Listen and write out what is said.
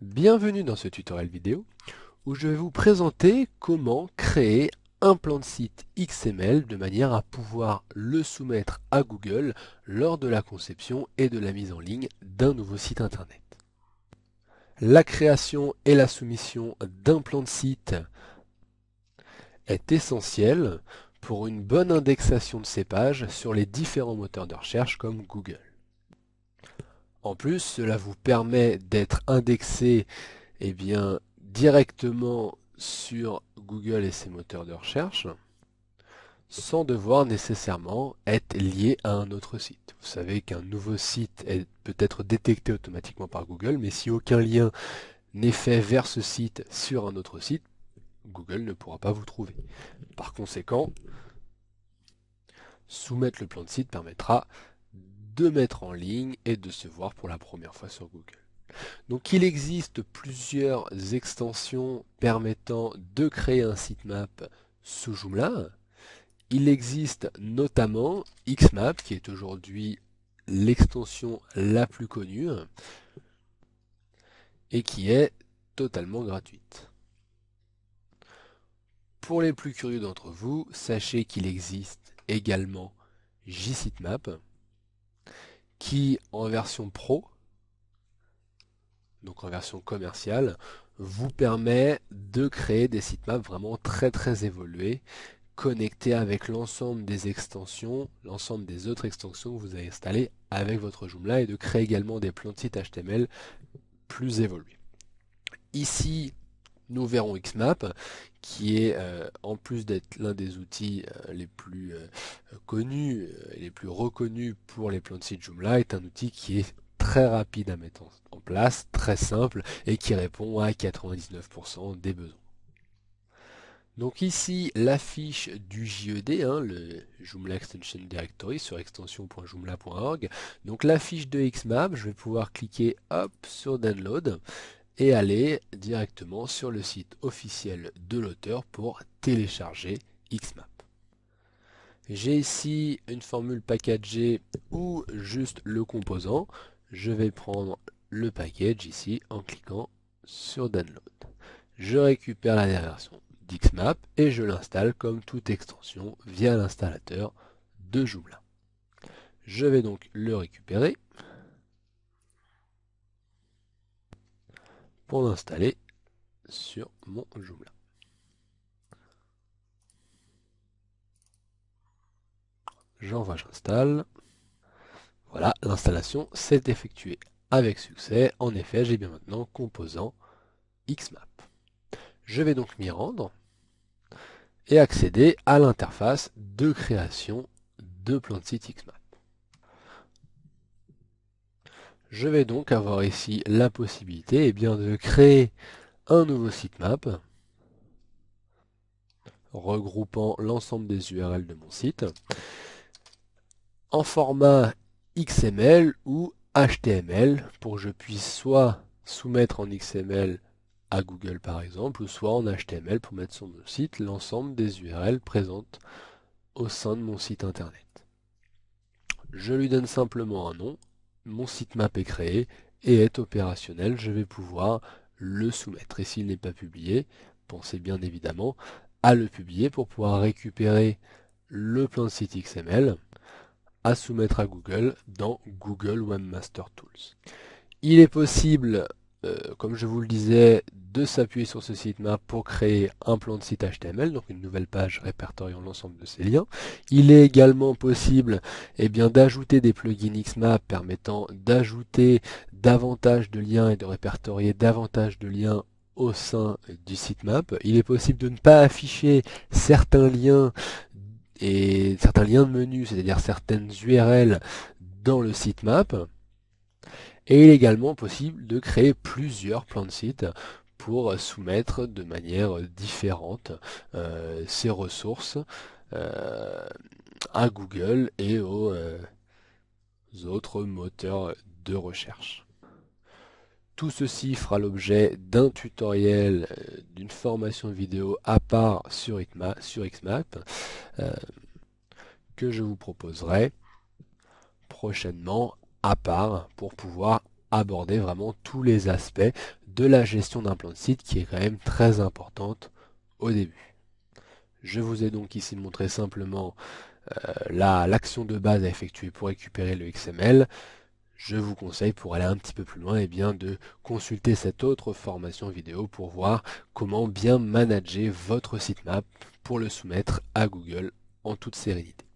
Bienvenue dans ce tutoriel vidéo où je vais vous présenter comment créer un plan de site XML de manière à pouvoir le soumettre à Google lors de la conception et de la mise en ligne d'un nouveau site internet. La création et la soumission d'un plan de site est essentielle pour une bonne indexation de ces pages sur les différents moteurs de recherche comme Google. En plus, cela vous permet d'être indexé eh bien, directement sur Google et ses moteurs de recherche sans devoir nécessairement être lié à un autre site. Vous savez qu'un nouveau site peut être détecté automatiquement par Google, mais si aucun lien n'est fait vers ce site sur un autre site, Google ne pourra pas vous trouver. Par conséquent, soumettre le plan de site permettra mettre en ligne et de se voir pour la première fois sur Google. Donc il existe plusieurs extensions permettant de créer un sitemap sous Joomla. Il existe notamment Xmap qui est aujourd'hui l'extension la plus connue et qui est totalement gratuite. Pour les plus curieux d'entre vous, sachez qu'il existe également sitemap qui en version pro, donc en version commerciale, vous permet de créer des sitemaps vraiment très très évolués, connectés avec l'ensemble des extensions, l'ensemble des autres extensions que vous avez installées avec votre Joomla et de créer également des plans de sites HTML plus évolués. Ici, nous verrons XMAP, qui est, euh, en plus d'être l'un des outils euh, les plus euh, connus et les plus reconnus pour les plans de site Joomla, est un outil qui est très rapide à mettre en, place, très simple, et qui répond à 99% des besoins. Donc ici, l'affiche du JED, hein, le Joomla Extension Directory sur extension.joomla.org. Donc l'affiche de XMAP, je vais pouvoir cliquer hop, sur Download et aller directement sur le site officiel de l'auteur pour télécharger XMAP. J'ai ici une formule packagée ou juste le composant. Je vais prendre le package ici en cliquant sur Download. Je récupère la dernière version d'XMAP et je l'installe comme toute extension via l'installateur de Joomla. Je vais donc le récupérer pour l'installer sur mon Joomla. J'envoie, j'installe. Voilà, l'installation s'est effectuée avec succès. En effet, j'ai bien maintenant composant XMAP. Je vais donc m'y rendre et accéder à l'interface de création de plan de site XMAP. je vais donc avoir ici la possibilité eh bien, de créer un nouveau sitemap regroupant l'ensemble des URL de mon site en format XML ou HTML pour que je puisse soit soumettre en XML à Google par exemple, ou soit en HTML pour mettre sur mon site l'ensemble des URL présentes au sein de mon site internet. Je lui donne simplement un nom, mon site map est créé et est opérationnel. Je vais pouvoir le soumettre. Et s'il n'est pas publié, pensez bien évidemment à le publier pour pouvoir récupérer le plan de site XML à soumettre à Google dans Google Webmaster Tools. Il est possible euh, comme je vous le disais, de s'appuyer sur ce sitemap pour créer un plan de site HTML, donc une nouvelle page répertoriant l'ensemble de ces liens. Il est également possible eh d'ajouter des plugins XMAP permettant d'ajouter davantage de liens et de répertorier davantage de liens au sein du sitemap. Il est possible de ne pas afficher certains liens et certains liens de menu, c'est-à-dire certaines URL dans le sitemap. Et il est également possible de créer plusieurs plans de sites pour soumettre de manière différente ces euh, ressources euh, à Google et aux euh, autres moteurs de recherche. Tout ceci fera l'objet d'un tutoriel, d'une formation vidéo à part sur Xmap que je vous proposerai prochainement à part pour pouvoir aborder vraiment tous les aspects de la gestion d'un plan de site qui est quand même très importante au début. Je vous ai donc ici montré simplement euh, l'action de base à effectuer pour récupérer le XML. Je vous conseille pour aller un petit peu plus loin et eh bien de consulter cette autre formation vidéo pour voir comment bien manager votre sitemap pour le soumettre à Google en toute sérénité.